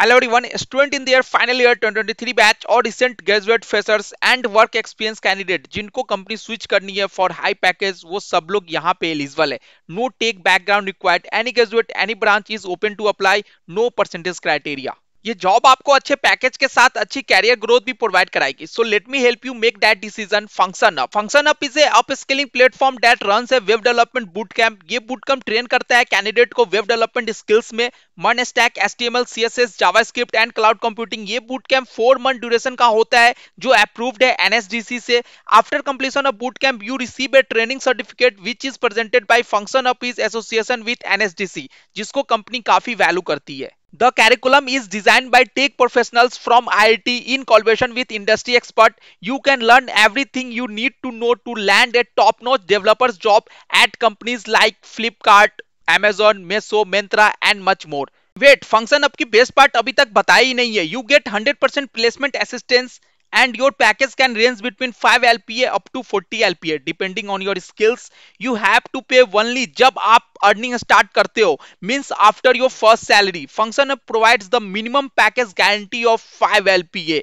Hello everyone student in their final year 2023 batch और recent graduate freshers and work experience candidate जिनको company switch करनी है for high package वो सब लोग यहाँ पे एलिजिबल है no tech background required any graduate any branch is open to apply no percentage criteria ये जॉब आपको अच्छे पैकेज के साथ अच्छी कैरियर ग्रोथ भी प्रोवाइड कराएगी so let me help you make that decision Function Up Function Up is a upskilling platform that run a web development boot camp ये boot camp train करता है candidate को web development skills में मन stack H T M L C S S JavaScript and cloud computing ये boot camp four month duration का होता है जो अप्रूव्ड है एनएसडीसी से after completion of boot camp you receive a training certificate which is presented by Function of is association with NSDC जिसको company काफी value करती है The curriculum is designed by tech professionals from IIT in collaboration with industry expert. You can learn everything you need to know to land a top-notch developer's job at companies like Flipkart, Amazon, Meso, Mentra and much more. Wait Function best part part अभी तक बताया nahi hai. You get 100% percent placement assistance and your package can range between 5 LPA up to 40 LPA depending on your skills. You have to pay only job up earning start karte ho means after your first salary. Function provides the minimum package guarantee of 5 LPA.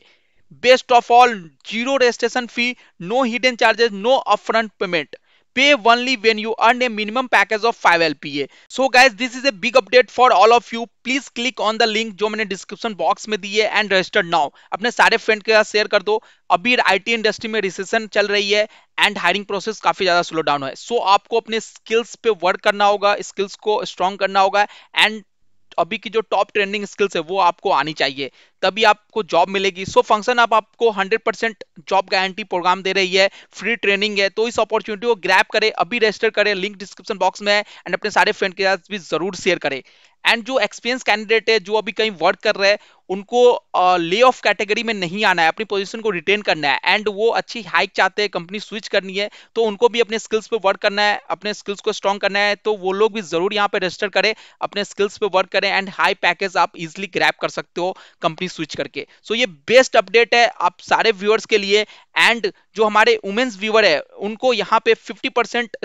Best of all, zero registration fee, no hidden charges, no upfront payment. pay only when you earn a minimum package of 5 LPA. So guys this is a big update for all of you. Please click on the link जो मैंने description box में दी है and registered now अपने सारे friend के साथ share कर दो अभी आईटी इंडस्ट्री में रिसेशन चल रही है एंड हायरिंग प्रोसेस काफी ज्यादा स्लो डाउन है सो so, आपको अपने स्किल्स पे वर्क करना होगा स्किल्स को स्ट्रॉन्ग करना होगा एंड अभी की जो टॉप ट्रेंडिंग स्किल्स है वो आपको आनी चाहिए तभी आपको जॉब मिलेगी सो फंक्शन आप आपको 100% जॉब गारंटी प्रोग्राम दे रही है फ्री ट्रेनिंग है तो इस अपॉर्चुनिटी को ग्रैप करें अभी रजिस्टर करें लिंक डिस्क्रिप्शन बॉक्स में है एंड अपने सारे फ्रेंड के साथ भी जरूर शेयर करें एंड जो एक्सपीरियंस कैंडिडेट है जो अभी कहीं वर्क कर रहे हैं उनको ले ऑफ कैटेगरी में नहीं आना है अपनी पोजीशन को रिटेन करना है एंड वो अच्छी हाइक चाहते हैं कंपनी स्विच करनी है तो उनको भी अपने स्किल्स पे वर्क करना है अपने स्किल्स को स्ट्रॉन्ग करना है तो वो लोग भी जरूर यहाँ पे रजिस्टर करें अपने स्किल्स पे वर्क करें एंड हाई पैकेज आप इजिली ग्रैप कर सकते हो कंपनी स्विच करके सो so, ये बेस्ट अपडेट है आप सारे व्यूअर्स के लिए एंड जो हमारे वुमेन्स व्यूअर है उनको यहाँ पे फिफ्टी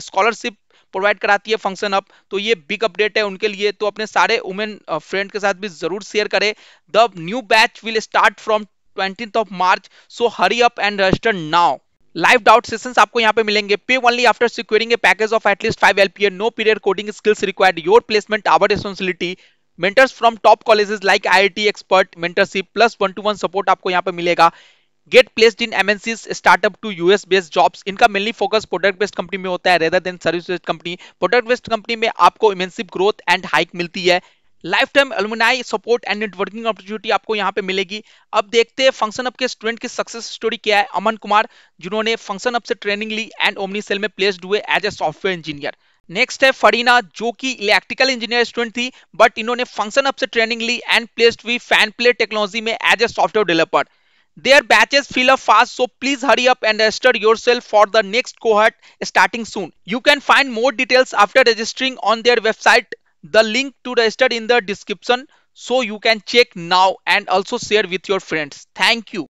स्कॉलरशिप प्रोवाइड कराती है फंक्शन अप तो ये बिग अपडेट है उनके लिए तो अपने सारे वुमेन फ्रेंड के साथ भी जरूर शेयर करें the new batch will start from twenty of March so hurry up and register now live doubt sessions आपको यहाँ पे मिलेंगे pay only after securing a package of at least five LPA no period coding skills required your placement our responsibility mentors from top colleges like IIT expert mentorship plus one to one support आपको यहाँ पे मिलेगा get placed in MNC startup to US based jobs इनका mainly focus product based company में होता है rather than service based company product based company में आपको इमेंसिप ग्रोथ एंड हाइक मिलती है lifetime alumni support and networking opportunity आपको यहाँ पे मिलेगी अब देखते हैं फंक्शन अप के स्टूडेंट की सक्सेस स्टोरी क्या है अमन कुमार जिन्होंने फंक्शन अप से ट्रेनिंग ली एंड ओमनी सेल में प्लेस्ड हुए as a software engineer next है फरीना जो कि इलेक्ट्रिकल इंजीनियर स्टूडेंट थी बट इन्होंने फंक्शन अप से ट्रेनिंग ली एंड प्लेस्ड हुई फैन प्ले टेक्नोलॉजी में as a software developer Their batches fill up fast, so please hurry up and register yourself for the next cohort starting soon. You can find more details after registering on their website. The link to register in the description so you can check now and also share with your friends. Thank you.